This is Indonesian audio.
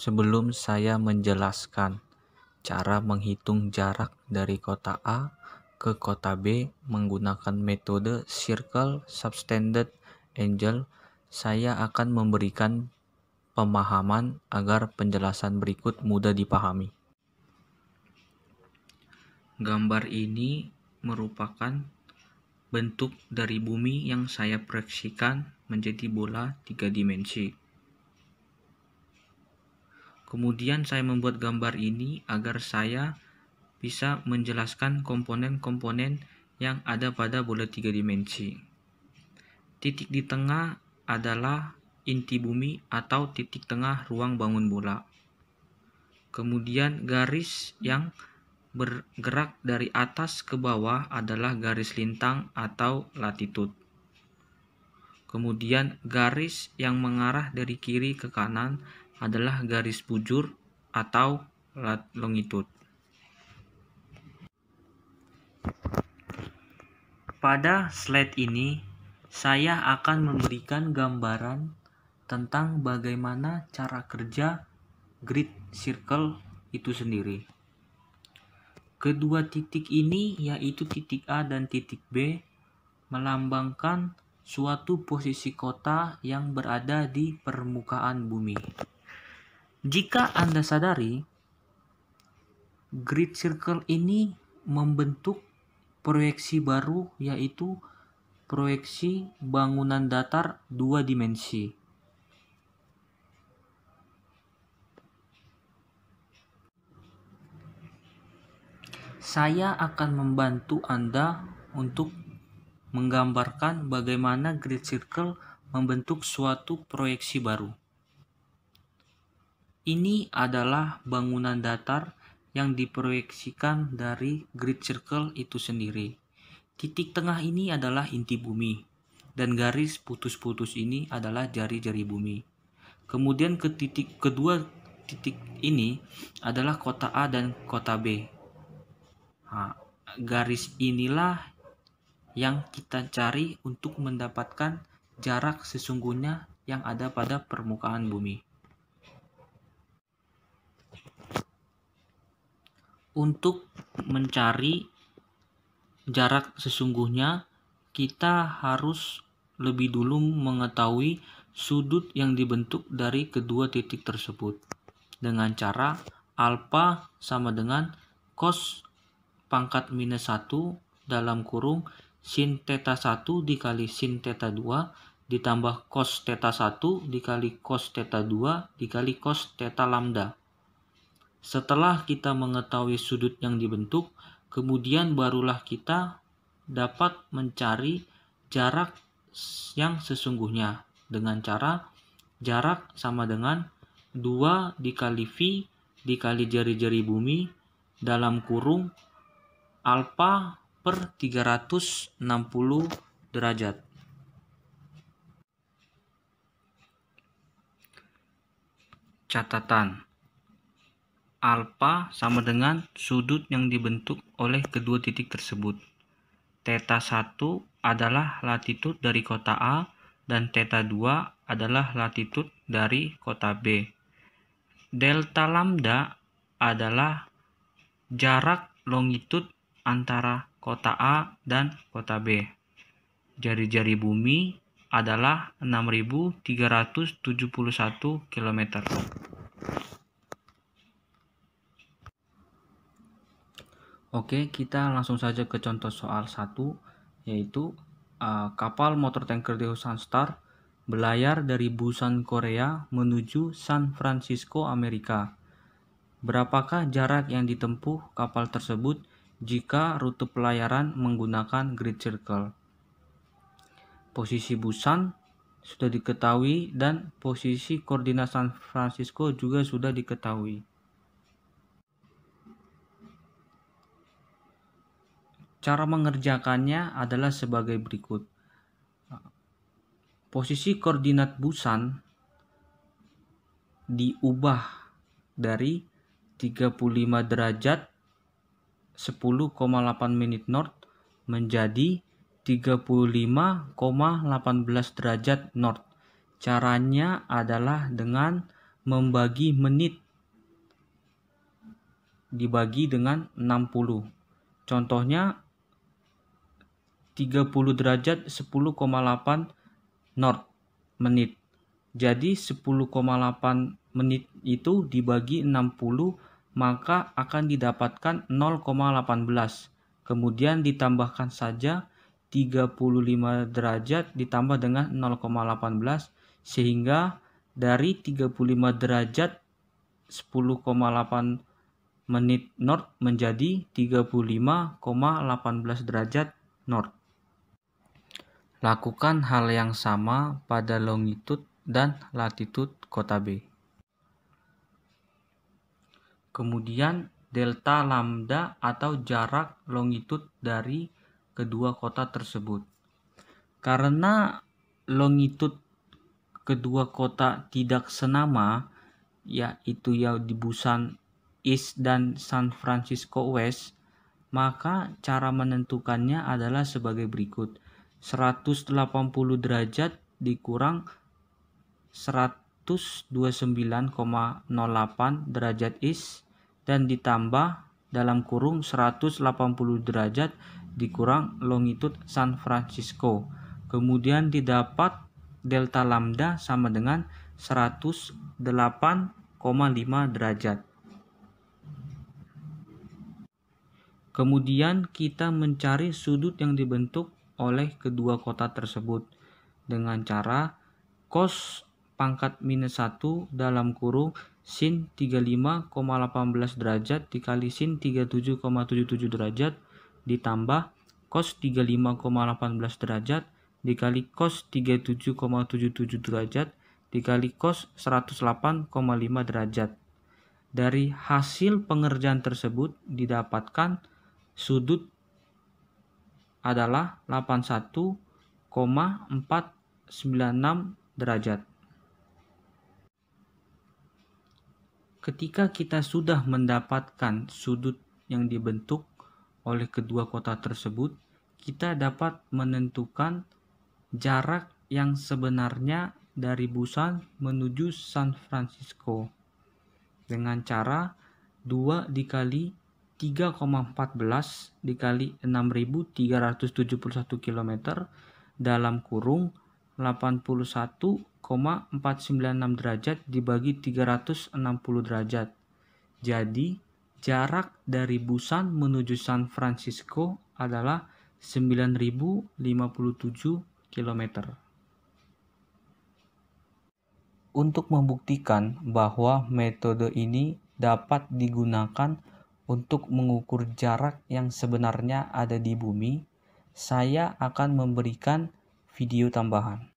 sebelum saya menjelaskan cara menghitung jarak dari kota A ke kota B menggunakan metode circle Substandard angle, saya akan memberikan pemahaman agar penjelasan berikut mudah dipahami. Gambar ini merupakan bentuk dari bumi yang saya proyeksikan menjadi bola tiga dimensi. Kemudian saya membuat gambar ini agar saya bisa menjelaskan komponen-komponen yang ada pada bola tiga dimensi. Titik di tengah adalah inti bumi atau titik tengah ruang bangun bola. Kemudian garis yang bergerak dari atas ke bawah adalah garis lintang atau latitud. Kemudian garis yang mengarah dari kiri ke kanan adalah garis bujur atau longitud. Pada slide ini, saya akan memberikan gambaran tentang bagaimana cara kerja grid circle itu sendiri. Kedua titik ini yaitu titik A dan titik B melambangkan suatu posisi kota yang berada di permukaan bumi. Jika Anda sadari, grid circle ini membentuk proyeksi baru yaitu proyeksi bangunan datar dua dimensi. Saya akan membantu Anda untuk menggambarkan bagaimana grid circle membentuk suatu proyeksi baru. Ini adalah bangunan datar yang diproyeksikan dari grid circle itu sendiri. Titik tengah ini adalah inti bumi, dan garis putus-putus ini adalah jari-jari bumi. Kemudian ke titik kedua titik ini adalah kota A dan kota B. Nah, garis inilah yang kita cari untuk mendapatkan jarak sesungguhnya yang ada pada permukaan bumi. untuk mencari jarak sesungguhnya, kita harus lebih dulu mengetahui sudut yang dibentuk dari kedua titik tersebut dengan cara alfa sama dengan cos pangkat minus 1 dalam kurung sin theta 1 dikali sin theta 2 ditambah cos theta 1 dikali cos theta 2 dikali cos theta lambda setelah kita mengetahui sudut yang dibentuk, kemudian barulah kita dapat mencari jarak yang sesungguhnya dengan cara jarak sama dengan 2 dikali V dikali jari-jari bumi dalam kurung alfa per 360 derajat. Catatan alfa sama dengan sudut yang dibentuk oleh kedua titik tersebut. Teta 1 adalah latitud dari kota A dan teta 2 adalah latitud dari kota B. Delta lambda adalah jarak longitud antara kota A dan kota B. Jari-jari bumi adalah 6371 km. Oke, kita langsung saja ke contoh soal satu, yaitu uh, kapal motor tanker Deo Sunstar berlayar dari Busan, Korea menuju San Francisco, Amerika. Berapakah jarak yang ditempuh kapal tersebut jika rute pelayaran menggunakan grid Circle? Posisi Busan sudah diketahui dan posisi koordinat San Francisco juga sudah diketahui. Cara mengerjakannya adalah sebagai berikut. Posisi koordinat busan diubah dari 35 derajat 10,8 menit north menjadi 35,18 derajat north. Caranya adalah dengan membagi menit dibagi dengan 60. Contohnya 30 derajat 10,8 north menit. Jadi 10,8 menit itu dibagi 60 maka akan didapatkan 0,18. Kemudian ditambahkan saja 35 derajat ditambah dengan 0,18 sehingga dari 35 derajat 10,8 menit north menjadi 35,18 derajat north. Lakukan hal yang sama pada longitud dan latitud kota B. Kemudian delta lambda atau jarak longitud dari kedua kota tersebut. Karena longitud kedua kota tidak senama, yaitu ya di Busan East dan San Francisco West, maka cara menentukannya adalah sebagai berikut 180 derajat dikurang 129,08 derajat is dan ditambah dalam kurung 180 derajat dikurang longitud San Francisco. Kemudian didapat delta lambda sama dengan 108,5 derajat. Kemudian kita mencari sudut yang dibentuk oleh kedua kota tersebut dengan cara cos pangkat minus 1 dalam kurung sin 35,18 derajat dikali sin 37,77 derajat ditambah cos 35,18 derajat dikali cos 37,77 derajat dikali cos 108,5 derajat. Dari hasil pengerjaan tersebut didapatkan sudut adalah 81,496 derajat. Ketika kita sudah mendapatkan sudut yang dibentuk oleh kedua kota tersebut, kita dapat menentukan jarak yang sebenarnya dari Busan menuju San Francisco dengan cara 2 dikali 3,14 dikali 6.371 km dalam kurung 81,496 derajat dibagi 360 derajat. Jadi, jarak dari Busan menuju San Francisco adalah 9.057 km. Untuk membuktikan bahwa metode ini dapat digunakan untuk mengukur jarak yang sebenarnya ada di bumi, saya akan memberikan video tambahan.